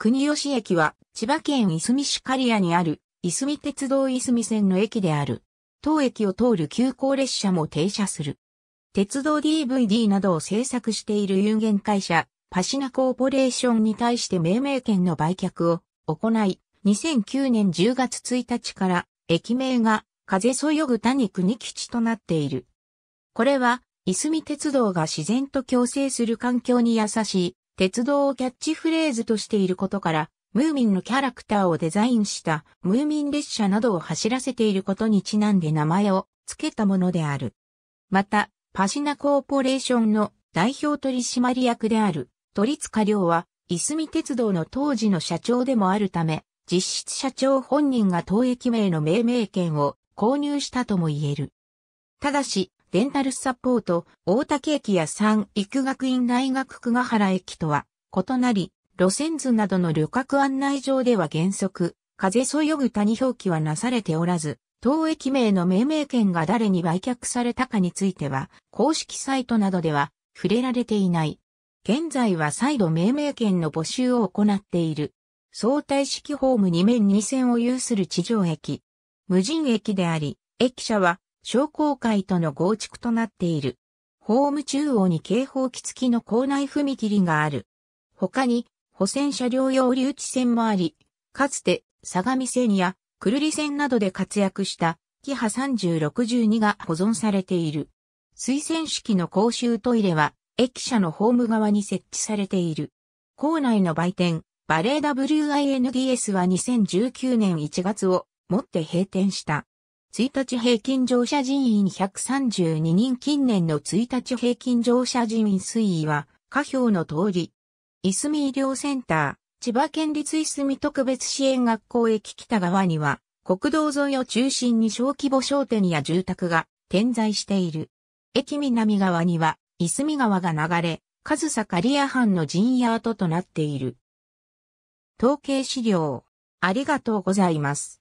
国吉駅は、千葉県いすみ市刈谷にある、いすみ鉄道いすみ線の駅である。当駅を通る急行列車も停車する。鉄道 DVD などを制作している有限会社、パシナコーポレーションに対して命名権の売却を行い、2009年10月1日から、駅名が、風そよぐ谷国吉となっている。これは、いすみ鉄道が自然と共生する環境に優しい、鉄道をキャッチフレーズとしていることから、ムーミンのキャラクターをデザインしたムーミン列車などを走らせていることにちなんで名前を付けたものである。また、パシナコーポレーションの代表取締役である鳥塚亮は、いすみ鉄道の当時の社長でもあるため、実質社長本人が当駅名の命名権を購入したとも言える。ただし、デンタルサポート、大竹駅や三育学院大学久ヶ原駅とは異なり、路線図などの旅客案内上では原則、風そよぐ谷表記はなされておらず、当駅名の命名権が誰に売却されたかについては、公式サイトなどでは触れられていない。現在は再度命名権の募集を行っている。相対式ホーム2面2線を有する地上駅。無人駅であり、駅舎は商工会との合築となっている。ホーム中央に警報機付きの校内踏切がある。他に、補選車両用留置線もあり、かつて、相模線や、久留里線などで活躍した、キハ3062が保存されている。水洗式の公衆トイレは、駅舎のホーム側に設置されている。校内の売店、バレー WINDS は2019年1月をもって閉店した。1日平均乗車人員132人近年の1日平均乗車人員推移は、下表の通り。いすみ医療センター、千葉県立いすみ特別支援学校駅北側には、国道沿いを中心に小規模商店や住宅が点在している。駅南側には、いすみ川が流れ、上坂リア藩の陣屋跡となっている。統計資料、ありがとうございます。